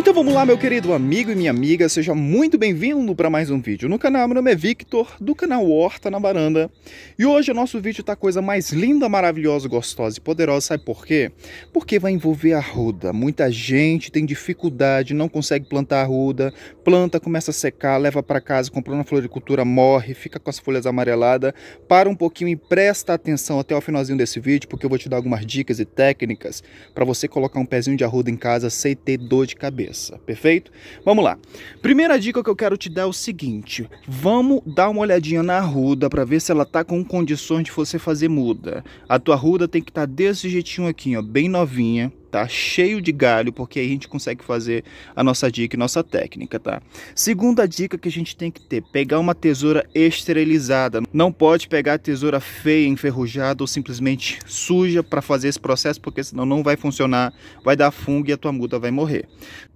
Então vamos lá, meu querido amigo e minha amiga, seja muito bem-vindo para mais um vídeo no canal. Meu nome é Victor, do canal Horta na Varanda. E hoje o nosso vídeo tá coisa mais linda, maravilhosa, gostosa e poderosa, sabe por quê? Porque vai envolver a arruda. Muita gente tem dificuldade, não consegue plantar arruda, planta, começa a secar, leva para casa, comprou na floricultura, morre, fica com as folhas amareladas. Para um pouquinho e presta atenção até o finalzinho desse vídeo, porque eu vou te dar algumas dicas e técnicas para você colocar um pezinho de arruda em casa sem ter dor de cabeça cabeça, perfeito? Vamos lá. Primeira dica que eu quero te dar é o seguinte: vamos dar uma olhadinha na ruda para ver se ela tá com condições de você fazer muda. A tua ruda tem que estar tá desse jeitinho aqui, ó, bem novinha, tá? Cheio de galho, porque aí a gente consegue fazer a nossa dica e nossa técnica, tá? Segunda dica que a gente tem que ter, pegar uma tesoura esterilizada. Não pode pegar tesoura feia, enferrujada ou simplesmente suja para fazer esse processo, porque senão não vai funcionar, vai dar fungo e a tua muda vai morrer.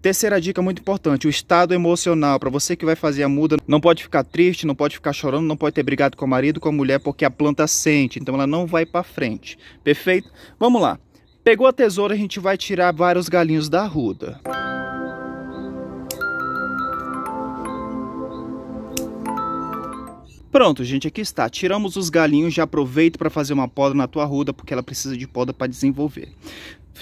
Terceira dica muito importante, o estado emocional. Para você que vai fazer a muda, não pode ficar triste, não pode ficar chorando, não pode ter brigado com o marido, com a mulher, porque a planta sente, então ela não vai para frente. Perfeito? Vamos lá. Pegou a tesoura, a gente vai tirar vários galinhos da ruda. Pronto, gente, aqui está. Tiramos os galinhos, já aproveita para fazer uma poda na tua ruda, porque ela precisa de poda para desenvolver.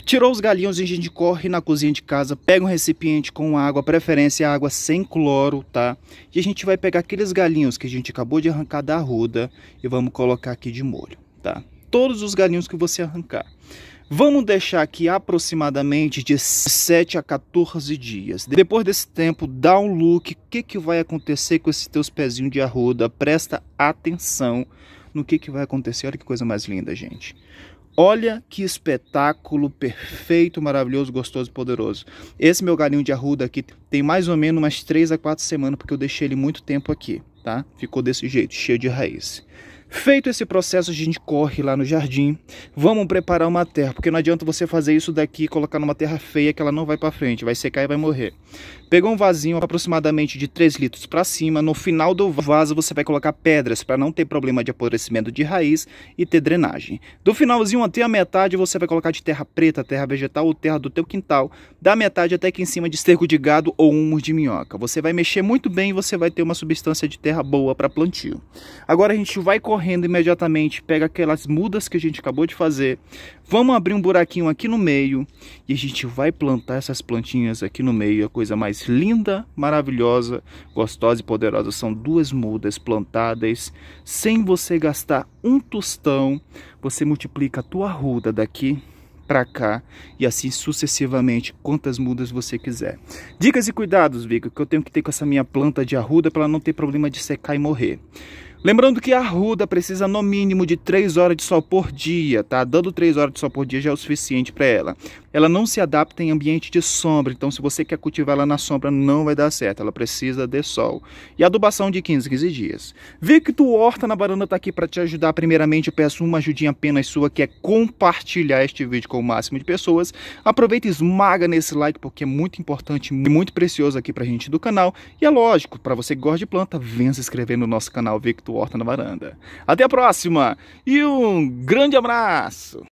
Tirou os galinhos e a gente corre na cozinha de casa, pega um recipiente com água, preferência água sem cloro, tá? E a gente vai pegar aqueles galinhos que a gente acabou de arrancar da ruda e vamos colocar aqui de molho, tá? Todos os galinhos que você arrancar. Vamos deixar aqui aproximadamente de 7 a 14 dias. Depois desse tempo, dá um look. O que, que vai acontecer com esses teus pezinhos de arruda? Presta atenção no que, que vai acontecer. Olha que coisa mais linda, gente. Olha que espetáculo perfeito, maravilhoso, gostoso, poderoso. Esse meu galinho de arruda aqui tem mais ou menos umas 3 a 4 semanas, porque eu deixei ele muito tempo aqui, tá? Ficou desse jeito, cheio de raiz. Feito esse processo, a gente corre lá no jardim. Vamos preparar uma terra, porque não adianta você fazer isso daqui e colocar numa terra feia que ela não vai para frente, vai secar e vai morrer. Pegou um vasinho aproximadamente de 3 litros para cima. No final do vaso você vai colocar pedras para não ter problema de apodrecimento de raiz e ter drenagem. Do finalzinho até a metade você vai colocar de terra preta, terra vegetal ou terra do teu quintal. Da metade até aqui em cima de esterco de gado ou humo de minhoca. Você vai mexer muito bem e você vai ter uma substância de terra boa para plantio. Agora a gente vai correr correndo imediatamente, pega aquelas mudas que a gente acabou de fazer, vamos abrir um buraquinho aqui no meio e a gente vai plantar essas plantinhas aqui no meio. A coisa mais linda, maravilhosa, gostosa e poderosa são duas mudas plantadas sem você gastar um tostão. Você multiplica a tua ruda daqui para cá e assim sucessivamente quantas mudas você quiser. Dicas e cuidados, Vico, que eu tenho que ter com essa minha planta de arruda para ela não ter problema de secar e morrer. Lembrando que a arruda precisa no mínimo de 3 horas de sol por dia, tá? Dando 3 horas de sol por dia já é o suficiente para ela. Ela não se adapta em ambiente de sombra, então se você quer cultivar ela na sombra não vai dar certo, ela precisa de sol. E adubação de 15, 15 dias. Victor Horta na Baranda tá aqui para te ajudar. Primeiramente eu peço uma ajudinha apenas sua que é compartilhar este vídeo com o máximo de pessoas. Aproveita e esmaga nesse like porque é muito importante e muito precioso aqui pra gente do canal. E é lógico, para você que gosta de planta, venha se inscrever no nosso canal Victor. Horta na Varanda. Até a próxima e um grande abraço!